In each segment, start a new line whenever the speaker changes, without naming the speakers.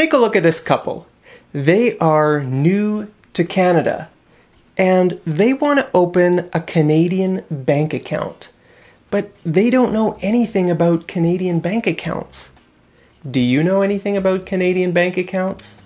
Take a look at this couple. They are new to Canada and they want to open a Canadian bank account, but they don't know anything about Canadian bank accounts. Do you know anything about Canadian bank accounts?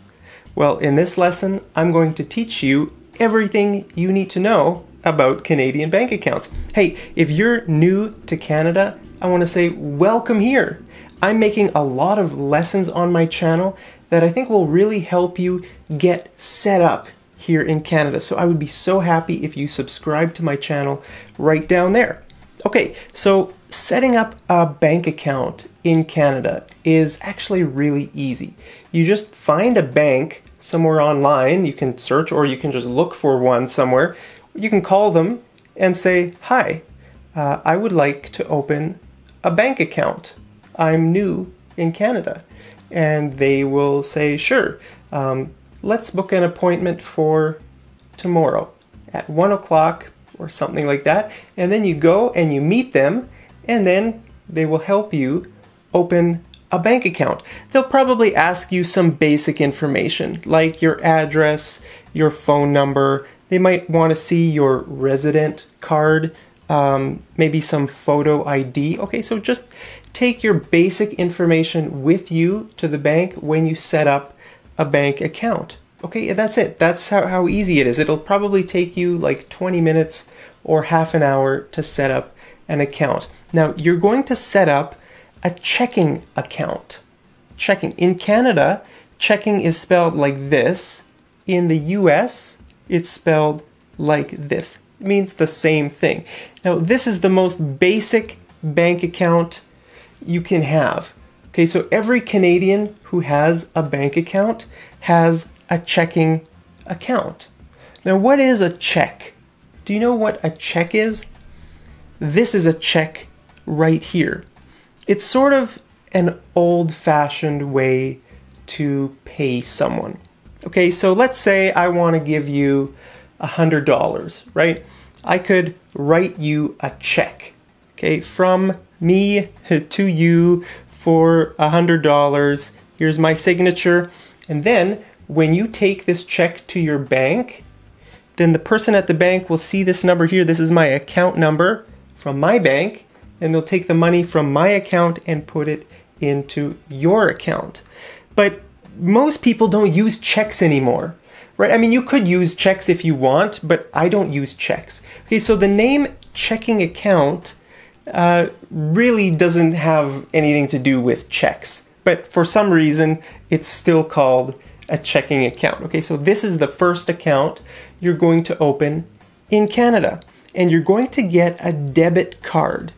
Well, in this lesson, I'm going to teach you everything you need to know about Canadian bank accounts. Hey, if you're new to Canada, I want to say welcome here. I'm making a lot of lessons on my channel that I think will really help you get set up here in Canada. So I would be so happy if you subscribe to my channel right down there. Okay, so setting up a bank account in Canada is actually really easy. You just find a bank somewhere online, you can search or you can just look for one somewhere. You can call them and say, Hi, uh, I would like to open a bank account. I'm new in Canada and they will say, sure, um, let's book an appointment for tomorrow at one o'clock or something like that. And then you go and you meet them, and then they will help you open a bank account. They'll probably ask you some basic information like your address, your phone number. They might want to see your resident card, um, maybe some photo ID. Okay, so just take your basic information with you to the bank when you set up a bank account. Okay, that's it. That's how, how easy it is. It'll probably take you like 20 minutes or half an hour to set up an account. Now, you're going to set up a checking account. Checking. In Canada, checking is spelled like this. In the US, it's spelled like this. It means the same thing. Now, this is the most basic bank account you can have. Okay, so every Canadian who has a bank account has a checking account. Now, what is a check? Do you know what a check is? This is a check right here. It's sort of an old fashioned way to pay someone. Okay, so let's say I want to give you $100, right? I could write you a check, okay, from me to you for a $100. Here's my signature. And then when you take this check to your bank, then the person at the bank will see this number here. This is my account number from my bank, and they'll take the money from my account and put it into your account. But most people don't use checks anymore, right? I mean, you could use checks if you want, but I don't use checks. Okay, so the name checking account uh, really doesn't have anything to do with checks. But for some reason, it's still called a checking account. Okay, so this is the first account you're going to open in Canada. And you're going to get a debit card.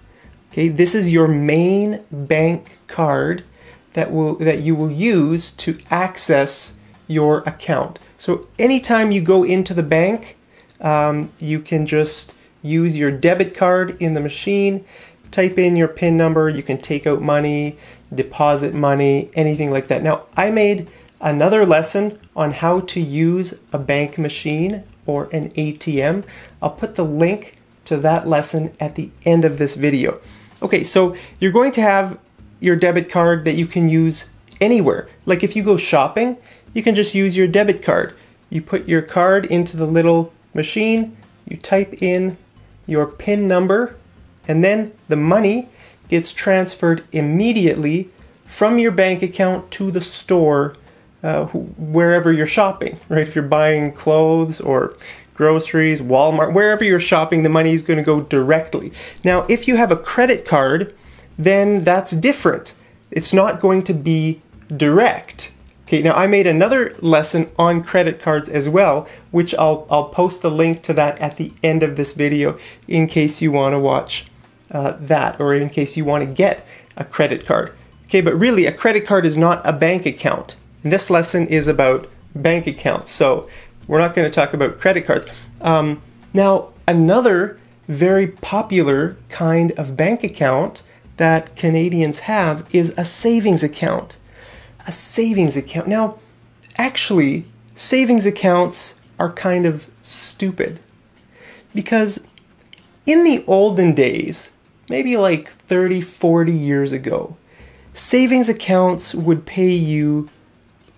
Okay, this is your main bank card that will that you will use to access your account. So anytime you go into the bank, um, you can just use your debit card in the machine, type in your PIN number, you can take out money, deposit money, anything like that. Now, I made another lesson on how to use a bank machine or an ATM. I'll put the link to that lesson at the end of this video. Okay, so you're going to have your debit card that you can use anywhere. Like if you go shopping, you can just use your debit card. You put your card into the little machine, you type in your PIN number, and then the money gets transferred immediately from your bank account to the store uh, wherever you're shopping, right? If you're buying clothes or groceries, Walmart, wherever you're shopping, the money is going to go directly. Now, if you have a credit card, then that's different. It's not going to be direct. Okay, now I made another lesson on credit cards as well, which I'll, I'll post the link to that at the end of this video in case you want to watch uh, that or in case you want to get a credit card. Okay, but really a credit card is not a bank account. this lesson is about bank accounts, so we're not going to talk about credit cards. Um, now, another very popular kind of bank account that Canadians have is a savings account a savings account. Now, actually, savings accounts are kind of stupid because in the olden days, maybe like 30, 40 years ago, savings accounts would pay you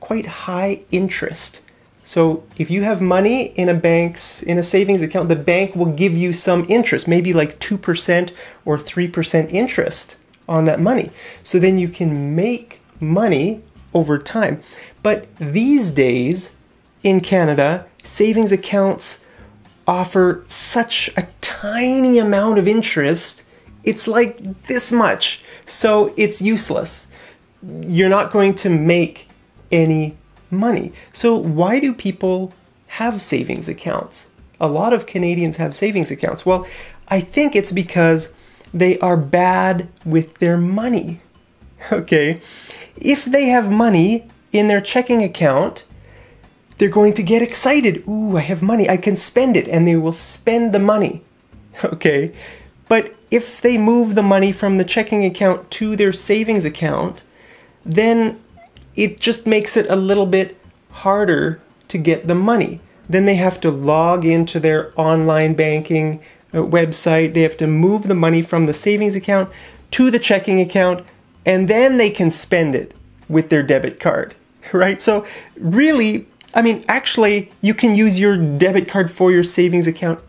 quite high interest. So if you have money in a bank's in a savings account, the bank will give you some interest, maybe like 2% or 3% interest on that money. So then you can make money over time. But these days in Canada, savings accounts offer such a tiny amount of interest, it's like this much. So it's useless. You're not going to make any money. So why do people have savings accounts? A lot of Canadians have savings accounts. Well, I think it's because they are bad with their money. okay, if they have money in their checking account, they're going to get excited. Ooh, I have money, I can spend it, and they will spend the money, okay? But if they move the money from the checking account to their savings account, then it just makes it a little bit harder to get the money. Then they have to log into their online banking uh, website. They have to move the money from the savings account to the checking account and then they can spend it with their debit card, right? So, really, I mean, actually, you can use your debit card for your savings account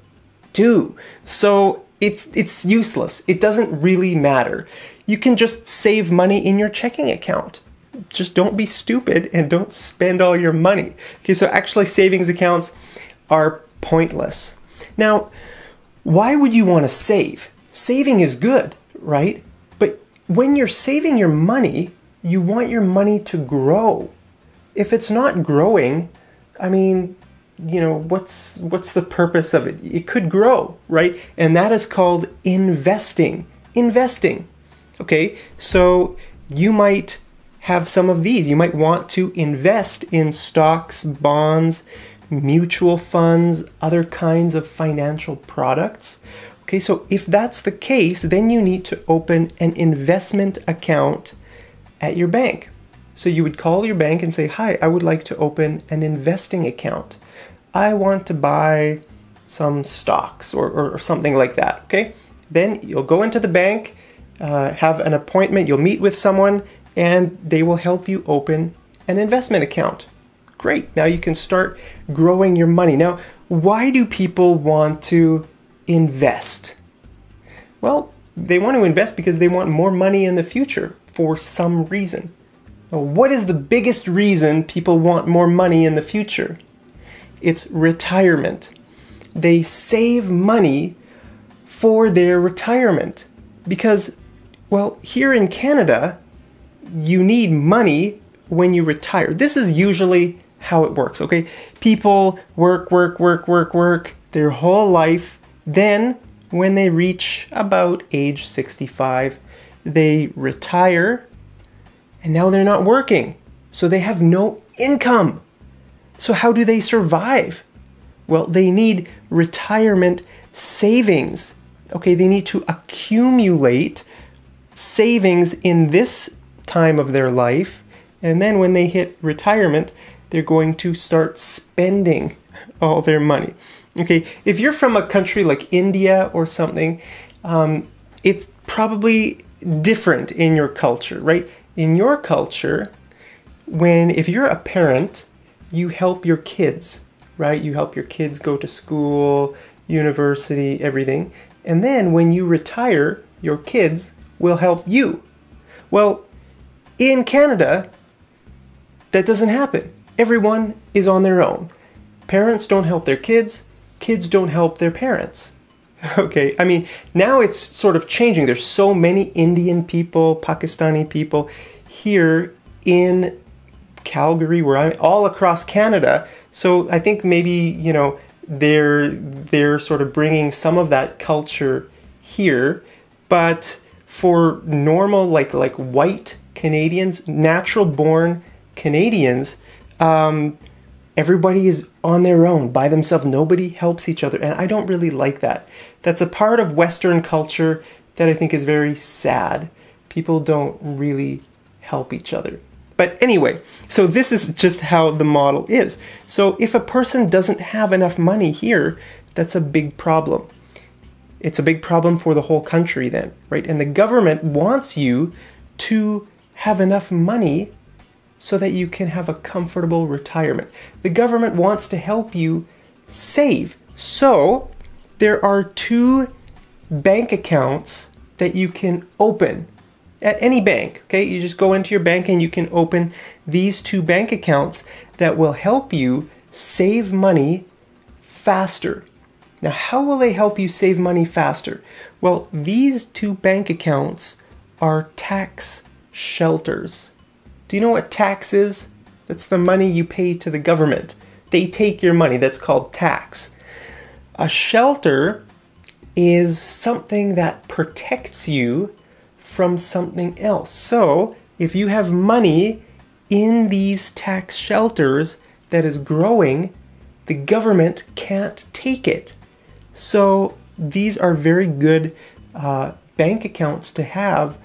too. So, it's, it's useless. It doesn't really matter. You can just save money in your checking account. Just don't be stupid and don't spend all your money. Okay, so actually, savings accounts are pointless. Now, why would you want to save? Saving is good, right? When you're saving your money, you want your money to grow. If it's not growing, I mean, you know, what's what's the purpose of it? It could grow, right? And that is called investing. Investing. Okay? So you might have some of these. You might want to invest in stocks, bonds, mutual funds, other kinds of financial products Okay, so if that's the case, then you need to open an investment account at your bank. So you would call your bank and say, Hi, I would like to open an investing account. I want to buy some stocks or, or, or something like that. Okay, then you'll go into the bank, uh, have an appointment, you'll meet with someone, and they will help you open an investment account. Great, now you can start growing your money. Now, why do people want to invest? Well, they want to invest because they want more money in the future for some reason. what is the biggest reason people want more money in the future? It's retirement. They save money for their retirement because, well, here in Canada, you need money when you retire. This is usually how it works, okay? People work, work, work, work, work their whole life then, when they reach about age 65, they retire and now they're not working. So they have no income. So, how do they survive? Well, they need retirement savings. Okay, they need to accumulate savings in this time of their life. And then when they hit retirement, they're going to start spending all their money. Okay, if you're from a country like India or something, um, it's probably different in your culture, right? In your culture, when if you're a parent, you help your kids, right? You help your kids go to school, university, everything. And then when you retire, your kids will help you. Well, in Canada, that doesn't happen. Everyone is on their own. Parents don't help their kids, kids don't help their parents. Okay, I mean, now it's sort of changing. There's so many Indian people, Pakistani people here in Calgary, where I'm all across Canada. So I think maybe, you know, they're they're sort of bringing some of that culture here, but for normal like like white Canadians, natural born Canadians, um, Everybody is on their own, by themselves. Nobody helps each other. And I don't really like that. That's a part of Western culture that I think is very sad. People don't really help each other. But anyway, so this is just how the model is. So if a person doesn't have enough money here, that's a big problem. It's a big problem for the whole country then, right? And the government wants you to have enough money so that you can have a comfortable retirement. The government wants to help you save. So there are two bank accounts that you can open at any bank. Okay, you just go into your bank and you can open these two bank accounts that will help you save money faster. Now, how will they help you save money faster? Well, these two bank accounts are tax shelters. Do you know what tax is? That's the money you pay to the government. They take your money. That's called tax. A shelter is something that protects you from something else. So if you have money in these tax shelters that is growing, the government can't take it. So these are very good uh, bank accounts to have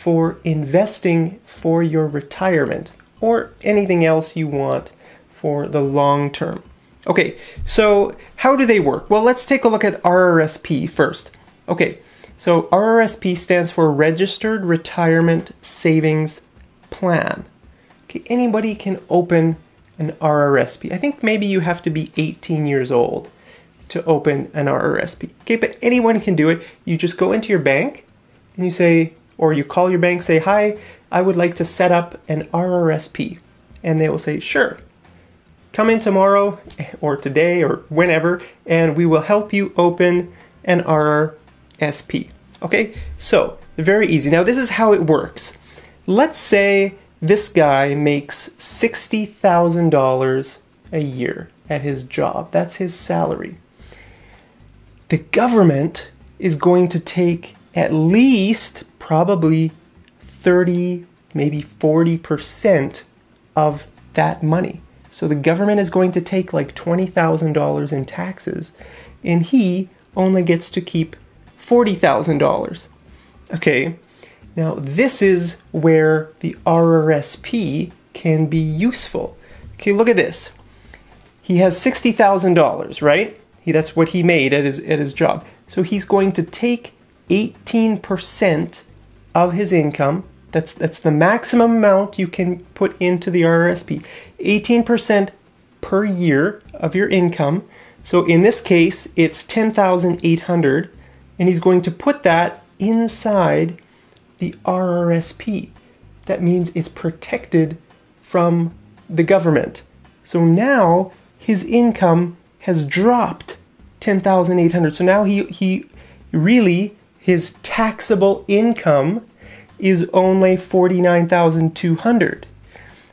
for investing for your retirement or anything else you want for the long term. Okay, so how do they work? Well, let's take a look at RRSP first. Okay, so RRSP stands for Registered Retirement Savings Plan. Okay, anybody can open an RRSP. I think maybe you have to be 18 years old to open an RRSP. Okay, but anyone can do it. You just go into your bank and you say, or you call your bank, say, Hi, I would like to set up an RRSP. And they will say, Sure, come in tomorrow or today or whenever, and we will help you open an RRSP. Okay, so very easy. Now, this is how it works. Let's say this guy makes $60,000 a year at his job, that's his salary. The government is going to take at least probably 30, maybe 40% of that money. So the government is going to take like $20,000 in taxes, and he only gets to keep $40,000. Okay, now this is where the RRSP can be useful. Okay, look at this. He has $60,000, right? He, that's what he made at his, at his job. So he's going to take 18% of his income. That's, that's the maximum amount you can put into the RRSP. 18% per year of your income. So in this case, it's 10,800 and he's going to put that inside the RRSP. That means it's protected from the government. So now his income has dropped 10,800. So now he he really his taxable income is only 49,200.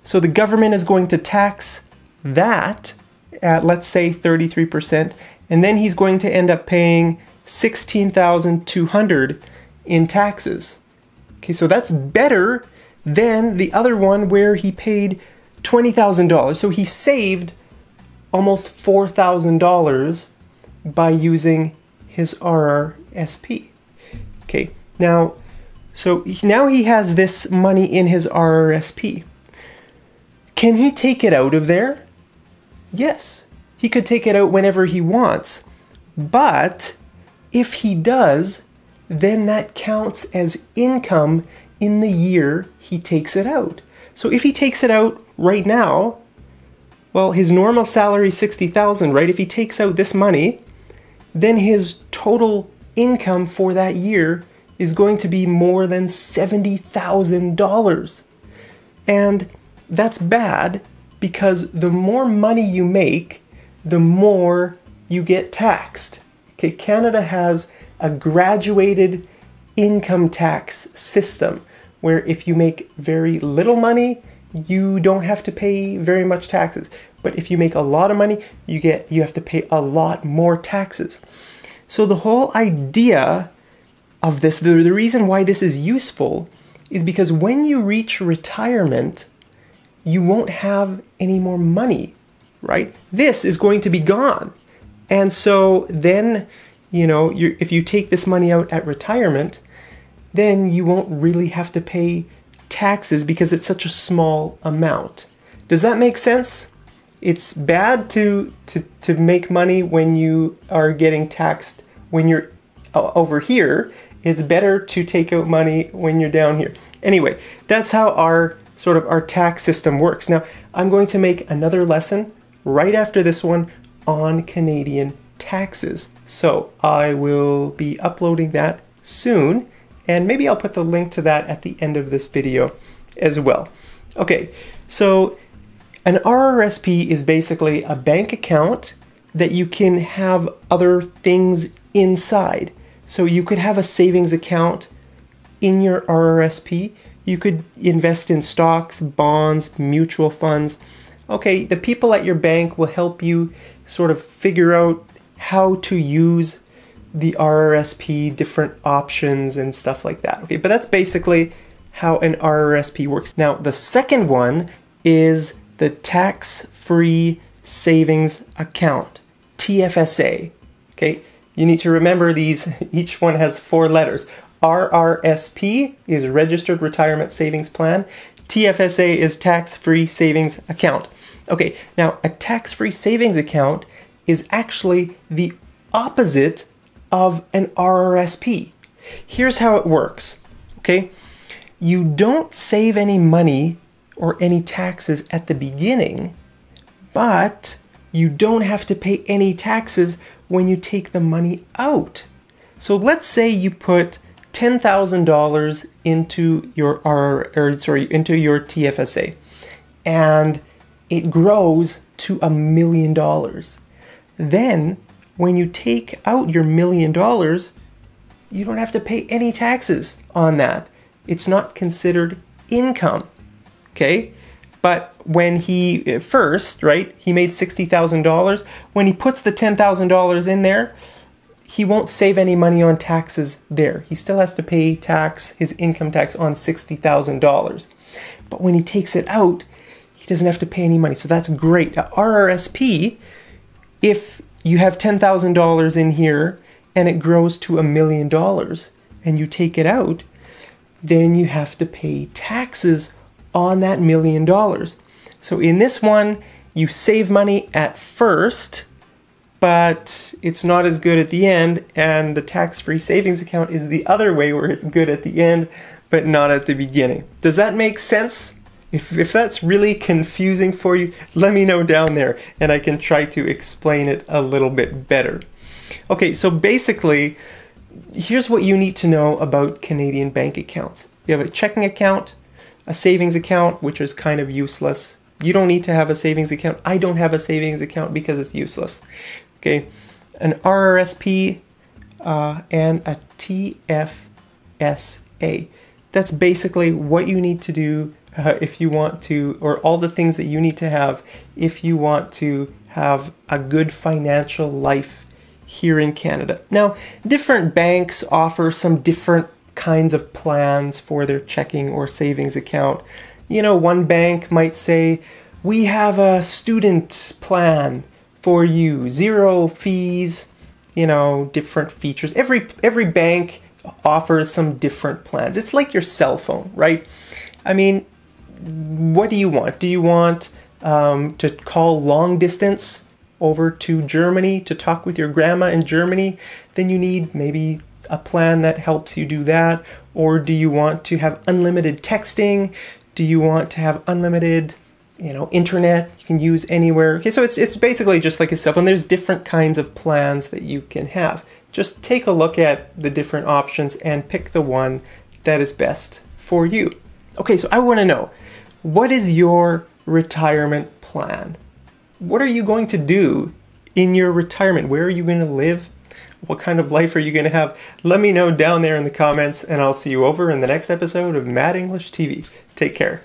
So the government is going to tax that at let's say 33% and then he's going to end up paying 16,200 in taxes. Okay, so that's better than the other one where he paid $20,000. So he saved almost $4,000 by using his RRSP. Okay, now, so now he has this money in his RRSP. Can he take it out of there? Yes, he could take it out whenever he wants. But if he does, then that counts as income in the year he takes it out. So if he takes it out right now, well, his normal salary 60,000, right? If he takes out this money, then his total income for that year is going to be more than $70,000. And that's bad because the more money you make, the more you get taxed. Okay, Canada has a graduated income tax system where if you make very little money, you don't have to pay very much taxes. But if you make a lot of money, you get you have to pay a lot more taxes. So the whole idea of this, the, the reason why this is useful is because when you reach retirement, you won't have any more money, right? This is going to be gone. And so then, you know, if you take this money out at retirement, then you won't really have to pay taxes because it's such a small amount. Does that make sense? it's bad to to to make money when you are getting taxed when you're over here. It's better to take out money when you're down here. Anyway, that's how our sort of our tax system works. Now, I'm going to make another lesson right after this one on Canadian taxes. So, I will be uploading that soon, and maybe I'll put the link to that at the end of this video as well. Okay. So, an RRSP is basically a bank account that you can have other things inside. So you could have a savings account in your RRSP. You could invest in stocks, bonds, mutual funds. Okay, the people at your bank will help you sort of figure out how to use the RRSP, different options, and stuff like that. Okay, but that's basically how an RRSP works. Now, the second one is the tax free savings account, TFSA. Okay, you need to remember these, each one has four letters. RRSP is Registered Retirement Savings Plan, TFSA is Tax Free Savings Account. Okay, now a tax free savings account is actually the opposite of an RRSP. Here's how it works okay, you don't save any money or any taxes at the beginning, but you don't have to pay any taxes when you take the money out. So let's say you put $10,000 into your or, or, sorry, into your TFSA and it grows to a million dollars. Then when you take out your million dollars, you don't have to pay any taxes on that. It's not considered income okay? But when he first, right, he made $60,000. When he puts the $10,000 in there, he won't save any money on taxes there. He still has to pay tax, his income tax on $60,000. But when he takes it out, he doesn't have to pay any money. So that's great. Now, RRSP, if you have $10,000 in here and it grows to a million dollars and you take it out, then you have to pay taxes on that million dollars. So in this one, you save money at first, but it's not as good at the end, and the tax free savings account is the other way where it's good at the end, but not at the beginning. Does that make sense? If, if that's really confusing for you, let me know down there and I can try to explain it a little bit better. Okay, so basically, here's what you need to know about Canadian bank accounts. You have a checking account, a savings account, which is kind of useless. You don't need to have a savings account. I don't have a savings account because it's useless. Okay, an RRSP uh, and a TFSA. That's basically what you need to do uh, if you want to, or all the things that you need to have if you want to have a good financial life here in Canada. Now, different banks offer some different kinds of plans for their checking or savings account. You know, one bank might say, We have a student plan for you, zero fees, you know, different features. Every, every bank offers some different plans. It's like your cell phone, right? I mean, what do you want? Do you want um, to call long distance over to Germany to talk with your grandma in Germany? Then you need maybe a plan that helps you do that? Or do you want to have unlimited texting? Do you want to have unlimited, you know, internet you can use anywhere? Okay, so it's, it's basically just like a cell phone. There's different kinds of plans that you can have. Just take a look at the different options and pick the one that is best for you. Okay, so I want to know what is your retirement plan? What are you going to do in your retirement? Where are you going to live what kind of life are you going to have? Let me know down there in the comments, and I'll see you over in the next episode of Mad English TV. Take care.